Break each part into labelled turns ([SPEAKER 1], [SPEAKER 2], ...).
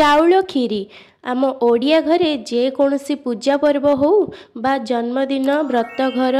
[SPEAKER 1] Chaulo Kiri ଆମ ଓଡ଼ିଆ ଘରେ ଯେକୌଣସି ପୂଜା ପର୍ବ ହେଉ ବା ଜନ୍ମଦିନ ବ୍ରତଘର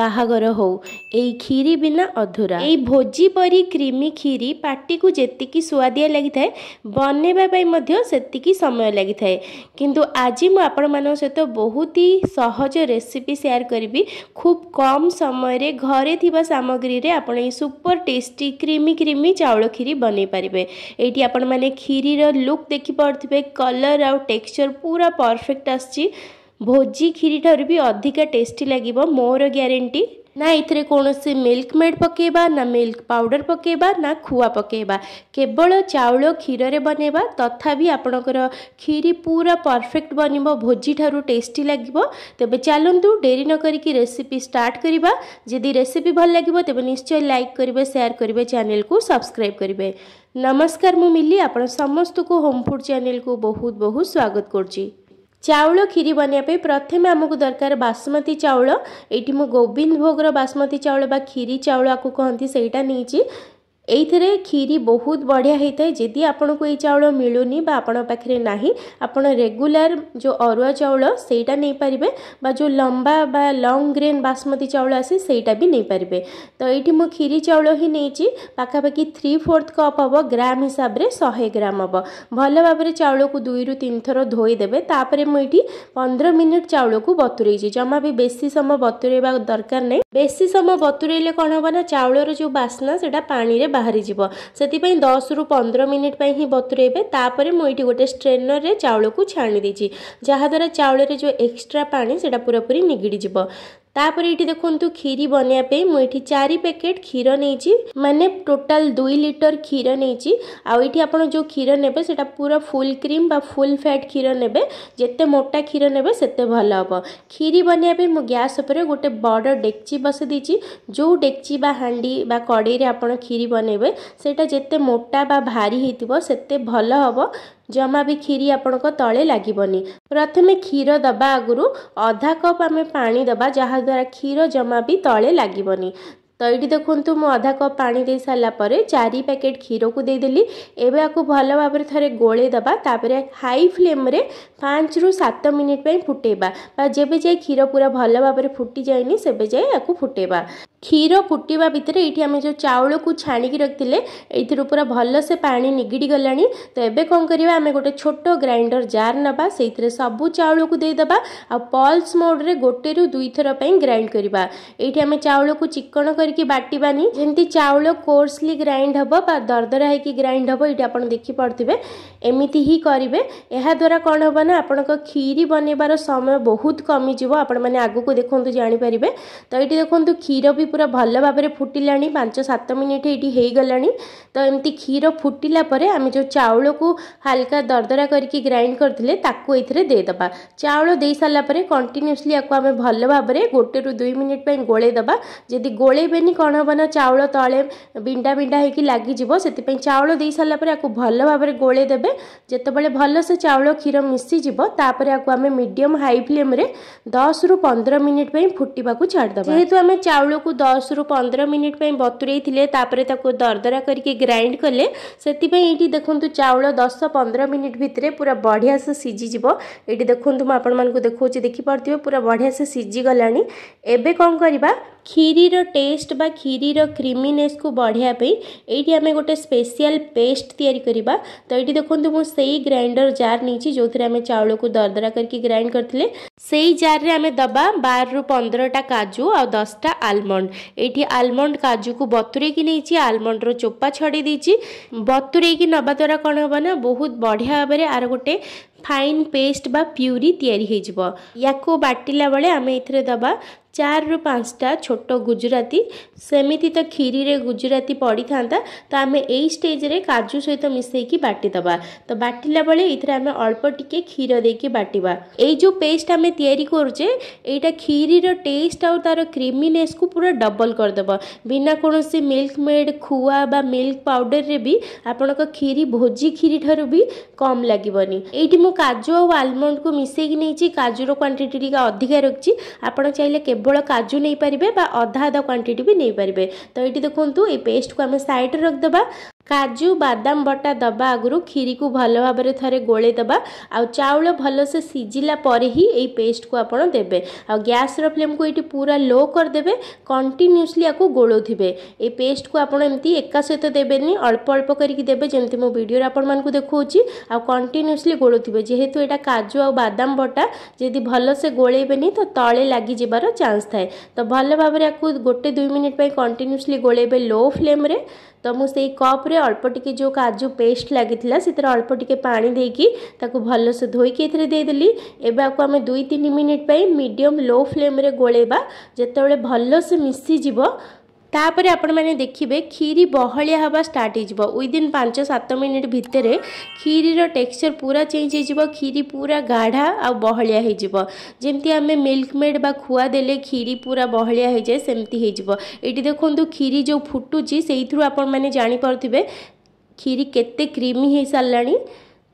[SPEAKER 1] ବାହାଘର ହେଉ ଏଇ କ୍ଷୀରି ବିନା ଅଧୁରା ଏଇ ଭୋଜି ପରି କ୍ରିମି କ୍ଷୀରି ପାଟିକୁ ଯେତିକି ସୁଆଦିଆ ଲାଗିଥାଏ ବନେଇବା ପାଇଁ ମଧ୍ୟ ସେତିକି ସମୟ ଲାଗିଥାଏ କିନ୍ତୁ ଆଜି ମୁଁ ଆପଣମାନଙ୍କ ସହିତ ବହୁତ ହି ସହଜ ରେସିପି ସେୟାର କରିବି ଖୁବ୍ କମ୍ ସମୟରେ ଘରେ ଥିବା ସାମଗ୍ରୀରେ ଆପଣ ଏଇ ସୁପର ଟେଷ୍ଟି କ୍ରିମି କ୍ରିମି ଚାଉଳ କ୍ଷୀରି ବନେଇ ପାରିବେ ଏଇଠି ଆପଣମାନେ କ୍ଷୀରିର ଲୁକ୍ ଦେଖିପାରୁଥିବେ କଲର୍ ଆଉ टेक्सचर पूरा परफेक्ट आसी भोजी କ୍ଷୀରି ଠାରୁ ବି ଅଧିକା ଟେଷ୍ଟି ଲାଗିବ ମୋର ଗ୍ୟାରେଣ୍ଟି ना ଏଥିରେ କୌଣସି ମିଲ୍କ ମେଡ଼୍ ପକାଇବା ନା ମିଲ୍କ ପାଉଡ଼ର ପକାଇବା ନା ଖୁଆ ପକାଇବା କେବଳ ଚାଉଳ କ୍ଷୀରରେ ବନାଇବା ତଥାପି ଆପଣଙ୍କର କ୍ଷୀରି ପୁରା ପରଫେକ୍ଟ ବନିବ ଭୋଜିଠାରୁ ଟେଷ୍ଟି ଲାଗିବ ତେବେ ଚାଲନ୍ତୁ ଡେରି ନ କରିକି ରେସିପି ଷ୍ଟାର୍ଟ କରିବା ଯଦି ରେସିପି ଭଲ ଲାଗିବ ତେବେ ନିଶ୍ଚୟ ଲାଇକ୍ କରିବେ ସେୟାର କରିବେ ଚ୍ୟାନେଲକୁ ସବସ୍କ୍ରାଇବ୍ କରିବେ ନମସ୍କାର ମୁଁ ମିଲି ଆପଣ ସମସ୍ତଙ୍କୁ ହୋମ୍ ଫୁଡ଼୍ ଚ୍ୟାନେଲକୁ ବହୁତ ବହୁତ ସ୍ୱାଗତ କରୁଛି ଚାଉଳ କ୍ଷୀରି ବନେଇବା ପାଇଁ ପ୍ରଥମେ ଆମକୁ ଦରକାର ବାସୁମତୀ ଚାଉଳ ଏଇଠି ମୁଁ ଗୋବିନ୍ଦ ଭୋଗର ବାସୁମତୀ ଚାଉଳ ବା କ୍ଷୀରି ଚାଉଳ ଆକୁ କହନ୍ତି ସେଇଟା ନେଇଛି এইଥିରେ କ୍ଷୀରି ବହୁତ ବଢ଼ିଆ ହେଇଥାଏ ଯଦି ଆପଣଙ୍କୁ ଏଇ ଚାଉଳ ମିଳୁନି ବା ଆପଣଙ୍କ ପାଖରେ ନାହିଁ ଆପଣ ରେଗୁଲାର ଯେଉଁ ଅରୁଆ ଚାଉଳ ସେଇଟା ନେଇପାରିବେ ବା ଯେଉଁ ଲମ୍ବା ବା ଲଙ୍ଗ ଗ୍ରେନ୍ ବାସମତୀ ଚାଉଳ ଆସେ ସେଇଟା ବି ନେଇପାରିବେ ତ ଏଇଠି ମୁଁ କ୍ଷୀରି ଚାଉଳ ହିଁ ନେଇଛି ପାଖାପାଖି ଥ୍ରୀ ଫୋର୍ଥ କପ୍ ହେବ ଗ୍ରାମ ହିସାବରେ ଶହେ ଗ୍ରାମ ହେବ ଭଲ ଭାବରେ ଚାଉଳକୁ ଦୁଇରୁ ତିନି ଥର ଧୋଇଦେବେ ତାପରେ ମୁଁ ଏଇଠି ପନ୍ଦର ମିନିଟ୍ ଚାଉଳକୁ ବତୁରେଇଛି ଜମା ବି ବେଶୀ ସମୟ ବତୁରେଇବା ଦରକାର ନାହିଁ ବେଶୀ ସମୟ ବତୁରେଇଲେ କ'ଣ ହେବ ନା ଚାଉଳର ଯେଉଁ ବାସ୍ନା ସେଇଟା ପାଣିରେ ବାହାରିଯିବ ସେଥିପାଇଁ ଦଶରୁ ପନ୍ଦର ମିନିଟ୍ ପାଇଁ ହିଁ ବତୁରେଇବେ ତାପରେ ମୁଁ ଏଇଠି ଗୋଟେ ଷ୍ଟ୍ରେନର୍ରେ ଚାଉଳକୁ ଛାଣି ଦେଇଛି ଯାହାଦ୍ୱାରା ଚାଉଳରେ ଯେଉଁ ଏକ୍ସଟ୍ରା ପାଣି ସେଇଟା ପୁରାପୁରି ନିଗିଡ଼ିଯିବ ତାପରେ ଏଇଠି ଦେଖନ୍ତୁ କ୍ଷୀରି ବନେଇବା ପାଇଁ ମୁଁ ଏଇଠି ଚାରି ପ୍ୟାକେଟ୍ କ୍ଷୀର ନେଇଛି ମାନେ ଟୋଟାଲ୍ ଦୁଇ ଲିଟର କ୍ଷୀର ନେଇଛି ଆଉ ଏଇଠି ଆପଣ ଯେଉଁ କ୍ଷୀର ନେବେ ସେଇଟା ପୁରା ଫୁଲ୍ କ୍ରିମ୍ ବା ଫୁଲ୍ ଫ୍ୟାଟ୍ କ୍ଷୀର ନେବେ ଯେତେ ମୋଟା କ୍ଷୀର ନେବେ ସେତେ ଭଲ ହେବ କ୍ଷୀରି ବନେଇବା ପାଇଁ ମୁଁ ଗ୍ୟାସ୍ ଉପରେ ଗୋଟେ ବଡ଼ ଡେକ୍ଚି ବସାଇ ଦେଇଛି ଯେଉଁ ଡେକ୍ଚି ବା ହାଣ୍ଡି ବା କଡ଼େଇରେ ଆପଣ କ୍ଷୀରି ବନେଇବେ ସେଇଟା ଯେତେ ମୋଟା ବା ଭାରି ହେଇଥିବ ସେତେ ଭଲ ହେବ ଜମା ବି କ୍ଷୀରି ଆପଣଙ୍କ ତଳେ ଲାଗିବନି ପ୍ରଥମେ କ୍ଷୀର ଦେବା ଆଗରୁ ଅଧା କପ୍ ଆମେ ପାଣି ଦେବା ଯାହାଦ୍ୱାରା କ୍ଷୀର ଜମା ବି ତଳେ ଲାଗିବନି ତ ଏଇଠି ଦେଖନ୍ତୁ ମୁଁ ଅଧା କପ୍ ପାଣି ଦେଇସାରିଲା ପରେ ଚାରି ପ୍ୟାକେଟ୍ କ୍ଷୀରକୁ ଦେଇଦେଲି ଏବେ ଆକୁ ଭଲ ଭାବରେ ଥରେ ଗୋଳେଇ ଦେବା ତାପରେ ହାଇ ଫ୍ଲେମ୍ରେ ପାଞ୍ଚରୁ ସାତ ମିନିଟ୍ ପାଇଁ ଫୁଟେଇବା ବା ଯେବେ ଯାଏ କ୍ଷୀର ପୁରା ଭଲ ଭାବରେ ଫୁଟି ଯାଇନି ସେବେ ଯାଏ ଆକୁ ଫୁଟେଇବା କ୍ଷୀର ଫୁଟିବା ଭିତରେ ଏଇଠି ଆମେ ଯେଉଁ ଚାଉଳକୁ ଛାଣିକି ରଖିଥିଲେ ଏଇଥିରୁ ପୁରା ଭଲସେ ପାଣି ନିଗିଡ଼ି ଗଲାଣି ତ ଏବେ କ'ଣ କରିବା ଆମେ ଗୋଟେ ଛୋଟ ଗ୍ରାଇଣ୍ଡର ଜାର୍ ନେବା ସେଇଥିରେ ସବୁ ଚାଉଳକୁ ଦେଇଦେବା ଆଉ ପଲ୍ସ ମୋଡ଼ରେ ଗୋଟେରୁ ଦୁଇଥର ପାଇଁ ଗ୍ରାଇଣ୍ଡ କରିବା ଏଇଠି ଆମେ ଚାଉଳକୁ ଚିକଣ କରିକି ବାଟିବାନି ଯେମିତି ଚାଉଳ କୋର୍ସଲି ଗ୍ରାଇଣ୍ଡ ହେବ ବା ଦରଦରା ହେଇକି ଗ୍ରାଇଣ୍ଡ ହେବ ଏଇଠି ଆପଣ ଦେଖିପାରୁଥିବେ ଏମିତି ହିଁ କରିବେ ଏହାଦ୍ୱାରା କ'ଣ ହେବ ନା ଆପଣଙ୍କ କ୍ଷୀରି ବନେଇବାର ସମୟ ବହୁତ କମିଯିବ ଆପଣମାନେ ଆଗକୁ ଦେଖନ୍ତୁ ଜାଣିପାରିବେ ତ ଏଇଠି ଦେଖନ୍ତୁ କ୍ଷୀର ବି पूरा भल भाव फुटला पांच सात मिनिट ये तो एमती क्षीर फुटला आम जो चाउल को हाल्का दरदरा करके ग्राइंड करतेद चाउल दे सारापर कंटिन्यूसली आपको आम भल भाव गोटे रू दुई मिनिट गोलैद जदि गोल कौन हम ना चाउल तले विंडा विंडा हो लगे चाउल दे सारापर आपको भल भाव गोलैदे जितेबाला भल से चाउल क्षीर मिशिज आम मीडियम हाई फ्लेम दस रु पंद्रह मिनिटाई फुटाक छाड़ देदेव आम चाउल को ଦଶରୁ ପନ୍ଦର ମିନିଟ୍ ପାଇଁ ବତୁରେଇଥିଲେ ତାପରେ ତାକୁ ଦରଦରା କରିକି ଗ୍ରାଇଣ୍ଡ କଲେ ସେଥିପାଇଁ ଏଇଠି ଦେଖନ୍ତୁ ଚାଉଳ ଦଶ ପନ୍ଦର ମିନିଟ୍ ଭିତରେ ପୁରା ବଢ଼ିଆସେ ସିଝିଯିବ ଏଇଠି ଦେଖନ୍ତୁ ମୁଁ ଆପଣମାନଙ୍କୁ ଦେଖାଉଛି ଦେଖିପାରୁଥିବେ ପୁରା ବଢ଼ିଆସେ ସିଝିଗଲାଣି ଏବେ କ'ଣ କରିବା କ୍ଷୀରିର ଟେଷ୍ଟ ବା କ୍ଷୀରିର କ୍ରିମିନେସ୍କୁ ବଢ଼ାଇବା ପାଇଁ ଏଇଠି ଆମେ ଗୋଟେ ସ୍ପେଶିଆଲ୍ ପେଷ୍ଟ ତିଆରି କରିବା ତ ଏଇଠି ଦେଖନ୍ତୁ ମୁଁ ସେଇ ଗ୍ରାଇଣ୍ଡର ଜାର୍ ନେଇଛି ଯେଉଁଥିରେ ଆମେ ଚାଉଳକୁ ଦରଦରା କରିକି ଗ୍ରାଇଣ୍ଡ କରିଥିଲେ ସେଇ ଜାର୍ରେ ଆମେ ଦେବା ବାରରୁ ପନ୍ଦରଟା କାଜୁ ଆଉ ଦଶଟା ଆଲମଣ୍ଡ ଏଇଠି ଆଲମଣ୍ଡ କାଜୁକୁ ବତୁରେଇକି ନେଇଛି ଆଲମଣ୍ଡର ଚୋପା ଛଡ଼େଇ ଦେଇଛି ବତୁରେଇକି ନେବା ଦ୍ୱାରା କ'ଣ ହେବ ନା ବହୁତ ବଢ଼ିଆ ଭାବରେ ଆର ଗୋଟେ ଫାଇନ୍ ପେଷ୍ଟ ବା ପ୍ୟୁରି ତିଆରି ହୋଇଯିବ ୟାକୁ ବାଟିଲା ବେଳେ ଆମେ ଏଥିରେ ଦେବା ଚାରିରୁ ପାଞ୍ଚଟା ଛୋଟ ଗୁଜୁରାତି ସେମିତି ତ କ୍ଷୀରିରେ ଗୁଜୁରାତି ପଡ଼ିଥାନ୍ତା ତ ଆମେ ଏଇ ଷ୍ଟେଜ୍ରେ କାଜୁ ସହିତ ମିଶାଇକି ବାଟିଦେବା ତ ବାଟିଲା ବେଳେ ଏଇଥିରେ ଆମେ ଅଳ୍ପ ଟିକେ କ୍ଷୀର ଦେଇକି ବାଟିବା ଏଇ ଯେଉଁ ପେଷ୍ଟ ଆମେ ତିଆରି କରୁଛେ ଏଇଟା କ୍ଷୀରିର ଟେଷ୍ଟ ଆଉ ତା'ର କ୍ରିମିନେସ୍କୁ ପୁରା ଡବଲ୍ କରିଦେବ ବିନା କୌଣସି ମିଲ୍କ ମେଡ୍ ଖୁଆ ବା ମିଲ୍କ ପାଉଡ଼ରରେ ବି ଆପଣଙ୍କ କ୍ଷୀରି ଭୋଜି କ୍ଷୀରି ଠାରୁ ବି କମ୍ ଲାଗିବନି ଏଇଠି ମୁଁ কাজু ଆଉ ଆଲମଣ୍ଡକୁ ମିଶାଇକି ନେଇଛି କାଜୁର କ୍ୱାଣ୍ଟିଟି ଟିକେ ଅଧିକା ରଖିଛି ଆପଣ ଚାହିଁଲେ କେବଳ କାଜୁ ନେଇପାରିବେ ବା ଅଧା ଅଧା କ୍ୱାଣ୍ଟିଟି ବି ନେଇପାରିବେ ତ ଏଇଠି ଦେଖନ୍ତୁ ଏଇ ପେଷ୍ଟକୁ ଆମେ ସାଇଡ଼୍ରେ ରଖିଦେବା କାଜୁ ବାଦାମ ବଟା ଦେବା ଆଗରୁ କ୍ଷୀରିକୁ ଭଲ ଭାବରେ ଥରେ ଗୋଳେଇ ଦେବା ଆଉ ଚାଉଳ ଭଲସେ ସିଝିଲା ପରେ ହିଁ ଏଇ ପେଷ୍ଟକୁ ଆପଣ ଦେବେ ଆଉ ଗ୍ୟାସ୍ର ଫ୍ଲେମ୍କୁ ଏଇଠି ପୁରା ଲୋ କରିଦେବେ କଣ୍ଟିନ୍ୟୁସଲି ଆକୁ ଗୋଳଉଥିବେ ଏଇ ପେଷ୍ଟକୁ ଆପଣ ଏମିତି ଏକା ସହିତ ଦେବେନି ଅଳ୍ପ ଅଳ୍ପ କରିକି ଦେବେ ଯେମିତି ମୁଁ ଭିଡ଼ିଓରେ ଆପଣମାନଙ୍କୁ ଦେଖାଉଛି ଆଉ କଣ୍ଟିନ୍ୟୁସଲି ଗୋଳଉଥିବେ ଯେହେତୁ ଏଇଟା କାଜୁ ଆଉ ବାଦାମ ବଟା ଯଦି ଭଲସେ ଗୋଳେଇବେନି ତ ତଳେ ଲାଗିଯିବାର ଚାନ୍ସ ଥାଏ ତ ଭଲ ଭାବରେ ଆକୁ ଗୋଟେ ଦୁଇ ମିନିଟ୍ ପାଇଁ କଣ୍ଟିନ୍ୟୁସଲି ଗୋଳେଇବେ ଲୋ ଫ୍ଲେମ୍ରେ ତ ମୁଁ ସେଇ କପ୍ରେ ଅଳ୍ପ ଟିକେ ଯେଉଁ କାଜୁ ପେଷ୍ଟ ଲାଗିଥିଲା ସେଥିରେ ଅଳ୍ପ ଟିକେ ପାଣି ଦେଇକି ତାକୁ ଭଲସେ ଧୋଇକି ଏଥିରେ ଦେଇଦେଲି ଏବେ ଆକୁ ଆମେ ଦୁଇ ତିନି ମିନିଟ୍ ପାଇଁ ମିଡ଼ିୟମ୍ ଲୋ ଫ୍ଲେମ୍ରେ ଗୋଳେଇବା ଯେତେବେଳେ ଭଲସେ ମିଶିଯିବ ତାପରେ ଆପଣମାନେ ଦେଖିବେ କ୍ଷୀରି ବହଳିଆ ହେବା ଷ୍ଟାର୍ଟ ହୋଇଯିବ ୱିଦିନ୍ ପାଞ୍ଚ ସାତ ମିନିଟ୍ ଭିତରେ କ୍ଷୀରିର ଟେକ୍ସଚର ପୁରା ଚେଞ୍ଜ ହୋଇଯିବ କ୍ଷୀରି ପୁରା ଗାଢ଼ା ଆଉ ବହଳିଆ ହୋଇଯିବ ଯେମିତି ଆମେ ମିଲ୍କମେଡ଼୍ ବା ଖୁଆ ଦେଲେ କ୍ଷୀରି ପୁରା ବହଳିଆ ହୋଇଯାଏ ସେମିତି ହୋଇଯିବ ଏଇଠି ଦେଖନ୍ତୁ କ୍ଷୀରି ଯେଉଁ ଫୁଟୁଛି ସେଇଥିରୁ ଆପଣମାନେ ଜାଣିପାରୁଥିବେ କ୍ଷୀରି କେତେ କ୍ରିମି ହୋଇସାରିଲାଣି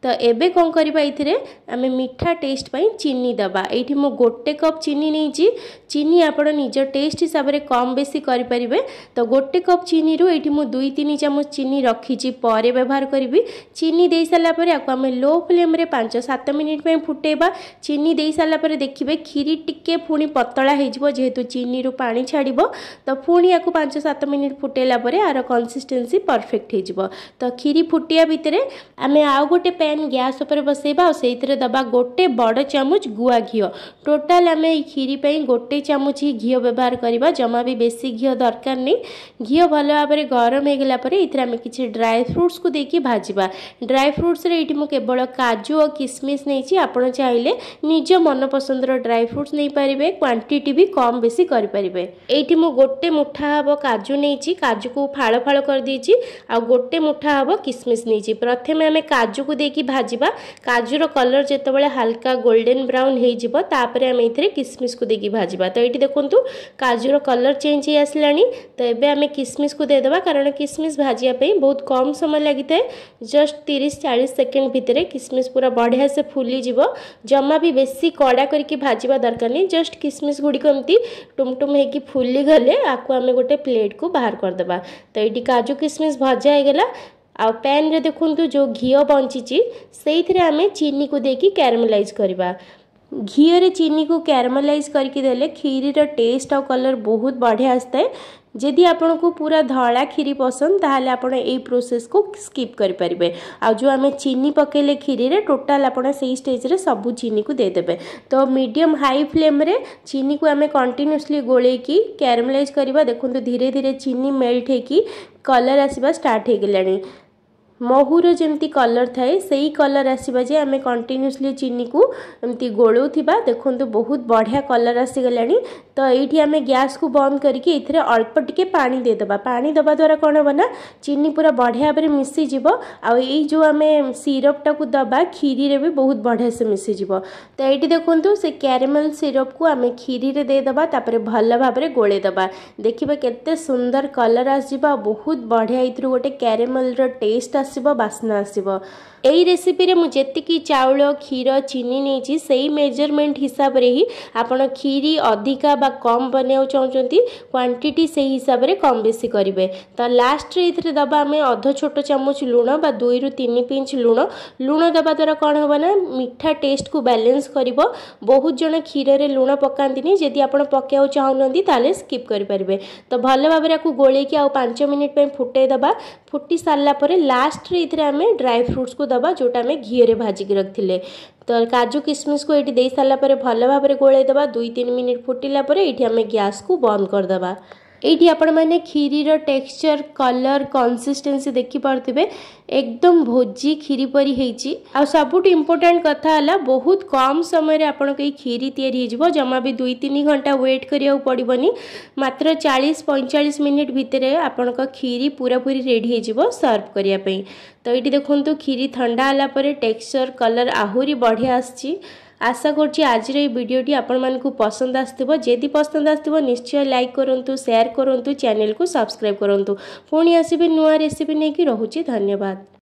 [SPEAKER 1] ତ ଏବେ କ'ଣ କରିବା ଏଥିରେ ଆମେ ମିଠା ଟେଷ୍ଟ ପାଇଁ ଚିନି ଦେବା ଏଇଠି ମୁଁ ଗୋଟେ କପ୍ ଚିନି ନେଇଛି ଚିନି ଆପଣ ନିଜ ଟେଷ୍ଟ ହିସାବରେ କମ୍ ବେଶୀ କରିପାରିବେ ତ ଗୋଟେ କପ୍ ଚିନିରୁ ଏଇଠି ମୁଁ ଦୁଇ ତିନି ଚାମଚ ଚିନି ରଖିଛି ପରେ ବ୍ୟବହାର କରିବି ଚିନି ଦେଇସାରିଲା ପରେ ଆକୁ ଆମେ ଲୋ ଫ୍ଲେମ୍ରେ ପାଞ୍ଚ ସାତ ମିନିଟ୍ ପାଇଁ ଫୁଟେଇବା ଚିନି ଦେଇସାରିଲା ପରେ ଦେଖିବେ କ୍ଷୀରି ଟିକେ ପୁଣି ପତଳା ହେଇଯିବ ଯେହେତୁ ଚିନିରୁ ପାଣି ଛାଡ଼ିବ ତ ପୁଣି ଆକୁ ପାଞ୍ଚ ସାତ ମିନିଟ୍ ଫୁଟେଇଲା ପରେ ଆର କନସିଷ୍ଟେନ୍ସି ପରଫେକ୍ଟ ହେଇଯିବ ତ କ୍ଷୀରି ଫୁଟିବା ଭିତରେ ଆମେ ଆଉ ଗୋଟେ ପ୍ୟାନ୍ ପ୍ୟାନ୍ ଗ୍ୟାସ୍ ଉପରେ ବସାଇବା ଆଉ ସେଇଥିରେ ଦେବା ଗୋଟେ ବଡ଼ ଚାମଚ ଗୁଆ ଘିଅ ଟୋଟାଲ୍ ଆମେ ଏଇ କ୍ଷୀରି ପାଇଁ ଗୋଟେ ଚାମଚ ହିଁ ଘିଅ ବ୍ୟବହାର କରିବା ଜମା ବି ବେଶୀ ଘିଅ ଦରକାର ନାହିଁ ଘିଅ ଭଲ ଭାବରେ ଗରମ ହୋଇଗଲା ପରେ ଏଥିରେ ଆମେ କିଛି ଡ୍ରାଏ ଫ୍ରୁଟ୍ସକୁ ଦେଇକି ଭାଜିବା ଡ୍ରାଏ ଫ୍ରୁଟ୍ସରେ ଏଇଠି ମୁଁ କେବଳ କାଜୁ ଆଉ କିସମିସ୍ ନେଇଛି ଆପଣ ଚାହିଁଲେ ନିଜ ମନପସନ୍ଦର ଡ୍ରାଇ ଫ୍ରୁଟ୍ସ ନେଇପାରିବେ କ୍ୱାଣ୍ଟିଟି ବି କମ୍ ବେଶୀ କରିପାରିବେ ଏଇଠି ମୁଁ ଗୋଟେ ମୁଠା ହେବ କାଜୁ ନେଇଛି କାଜୁକୁ ଫାଳ ଫାଳ କରିଦେଇଛି ଆଉ ଗୋଟେ ମୁଠା ହେବ କିସମିସ୍ ନେଇଛି ପ୍ରଥମେ ଆମେ କାଜୁକୁ ଦେଇକି ଦେଇକି ଭାଜିବା କାଜୁର କଲର୍ ଯେତେବେଳେ ହାଲକା ଗୋଲ୍ଡେନ୍ ବ୍ରାଉନ୍ ହୋଇଯିବ ତାପରେ ଆମେ ଏଥିରେ କିସମିସ୍କୁ ଦେଇକି ଭାଜିବା ତ ଏଇଠି ଦେଖନ୍ତୁ କାଜୁର କଲର୍ ଚେଞ୍ଜ ହେଇ ଆସିଲାଣି ତ ଏବେ ଆମେ କିସମିସ୍କୁ ଦେଇଦେବା କାରଣ କିସମିସ୍ ଭାଜିବା ପାଇଁ ବହୁତ କମ୍ ସମୟ ଲାଗିଥାଏ ଜଷ୍ଟ ତିରିଶ ଚାଳିଶ ସେକେଣ୍ଡ ଭିତରେ କିସମିସ୍ ପୁରା ବଢ଼ିଆ ସେ ଫୁଲିଯିବ ଜମା ବି ବେଶୀ କଡ଼ା କରିକି ଭାଜିବା ଦରକାର ନାହିଁ ଜଷ୍ଟ କିସମିସ୍ ଗୁଡ଼ିକ ଏମିତି ଟୁମଟୁମ ହେଇକି ଫୁଲିଗଲେ ଆକୁ ଆମେ ଗୋଟେ ପ୍ଲେଟ୍କୁ ବାହାର କରିଦେବା ତ ଏଇଠି କାଜୁ କିସମିସ୍ ଭଜା ହେଇଗଲା ଆଉ ପ୍ୟାନ୍ରେ ଦେଖନ୍ତୁ ଯେଉଁ ଘିଅ ବଞ୍ଚିଛି ସେଇଥିରେ ଆମେ ଚିନିକୁ ଦେଇକି କ୍ୟାରାମେଲାଇଜ୍ କରିବା ଘିଅରେ ଚିନିକୁ କ୍ୟାରାମେଲାଇଜ୍ କରିକି ଦେଲେ କ୍ଷୀରିର ଟେଷ୍ଟ ଆଉ କଲର୍ ବହୁତ ବଢ଼ିଆ ଆସିଥାଏ ଯଦି ଆପଣଙ୍କୁ ପୁରା ଧଳା କ୍ଷୀରି ପସନ୍ଦ ତାହେଲେ ଆପଣ ଏଇ ପ୍ରୋସେସ୍କୁ ସ୍କିପ୍ କରିପାରିବେ ଆଉ ଯେଉଁ ଆମେ ଚିନି ପକାଇଲେ କ୍ଷୀରିରେ ଟୋଟାଲ୍ ଆପଣ ସେଇ ଷ୍ଟେଜ୍ରେ ସବୁ ଚିନିକୁ ଦେଇଦେବେ ତ ମିଡ଼ିୟମ୍ ହାଇ ଫ୍ଲେମ୍ରେ ଚିନିକୁ ଆମେ କଣ୍ଟିନ୍ୟୁସଲି ଗୋଳେଇକି କ୍ୟାରାମେଲାଇଜ୍ କରିବା ଦେଖନ୍ତୁ ଧୀରେ ଧୀରେ ଚିନି ମେଲ୍ଟ ହେଇକି କଲର୍ ଆସିବା ଷ୍ଟାର୍ଟ ହେଇଗଲାଣି महूर जमी कलर थाए से कलर आसवाजे आम कंटिन्यूसली चीनी को एमती गोलू था देखते बहुत बढ़िया कलर आसीगला तो ये आम गैस को बंद करके अल्प टिके पा देदे पा दबा द्वारा कौन हाँ ना चीनी पूरा बढ़िया भाव में आई जो आम सीरपटा को दबा खीरी में भी बहुत बढ़िया से मिसीजी तो ये देखूँ से क्यारेमेल सिरप को आम खीरी में देदेपर भल भाव गोल देखिए केतर कलर आसवा बहुत बढ़िया ये गोटे क्यारेमेल टेस्ट आस اسیبو باسنو اسیبو এই ରେସିପିରେ ମୁଁ ଯେତିକି ଚାଉଳ କ୍ଷୀର ଚିନି ନେଇଛି ସେଇ ମେଜରମେଣ୍ଟ ହିସାବରେ ହିଁ ଆପଣ କ୍ଷୀରି ଅଧିକା ବା କମ୍ ବନେଇବାକୁ ଚାହୁଁଛନ୍ତି କ୍ୱାଣ୍ଟିଟି ସେଇ ହିସାବରେ କମ୍ ବେଶୀ କରିବେ ତ ଲାଷ୍ଟରେ ଏଥିରେ ଦେବା ଆମେ ଅଧ ଛୋଟ ଚାମଚ ଲୁଣ ବା ଦୁଇରୁ ତିନି ପିଞ୍ଚ ଲୁଣ ଲୁଣ ଦେବା ଦ୍ୱାରା କ'ଣ ହେବ ନା ମିଠା ଟେଷ୍ଟକୁ ବାଲାନ୍ସ କରିବ ବହୁତ ଜଣ କ୍ଷୀରରେ ଲୁଣ ପକାନ୍ତିନି ଯଦି ଆପଣ ପକାଇବାକୁ ଚାହୁଁନାହାନ୍ତି ତାହେଲେ ସ୍କିପ୍ କରିପାରିବେ ତ ଭଲ ଭାବରେ ଆକୁ ଗୋଳେଇକି ଆଉ ପାଞ୍ଚ ମିନିଟ୍ ପାଇଁ ଫୁଟାଇ ଦେବା ଫୁଟି ସାରିଲା ପରେ ଲାଷ୍ଟରେ ଏଥିରେ ଆମେ ଡ୍ରାଏ ଫ୍ରୁଟ୍ସକୁ ଦେବା ଯେଉଁଟା ଆମେ ଘିଅରେ ଭାଜିକି ରଖିଥିଲେ ତ କାଜୁ କିସମିସ୍କୁ ଏଇଠି ଦେଇସାରିଲା ପରେ ଭଲ ଭାବରେ ଗୋଳାଇ ଦେବା ଦୁଇ ତିନି ମିନିଟ୍ ଫୁଟିଲା ପରେ ଏଇଠି ଆମେ ଗ୍ୟାସ୍କୁ ବନ୍ଦ କରିଦେବା এইটি আপনার ক্ষীর টেক্সচর কলর কনসিষ্টেন্সি দেখিপারে একদম ভোজি ক্ষীর পরি হয়েছি আবুঠু ইম্পর্টাট কথা হল বহুত কম সময়ের আপনার এই ক্ষীর তৈরি হয়ে জমা বি দুই তিন ঘন্টা ওয়েট করা পড়বনি মাত্র চাশ পঁয়চাশ মিনিট ভিতরে আপনার ক্ষীর পুরাপুরি রেডি হয়ে সর্ভ করা তো এটি দেখুন ক্ষীর থা হলাপরে টেক্সচর কলর আহরি বঢ়িয়া আসছে ଆଶା କରୁଛି ଆଜିର ଏହି ଭିଡ଼ିଓଟି ଆପଣମାନଙ୍କୁ ପସନ୍ଦ ଆସିଥିବ ଯଦି ପସନ୍ଦ ଆସିଥିବ ନିଶ୍ଚୟ ଲାଇକ୍ କରନ୍ତୁ ସେୟାର କରନ୍ତୁ ଚ୍ୟାନେଲ୍କୁ ସବସ୍କ୍ରାଇବ୍ କରନ୍ତୁ ପୁଣି ଆସିବେ ନୂଆ ରେସିପି ନେଇକି ରହୁଛି ଧନ୍ୟବାଦ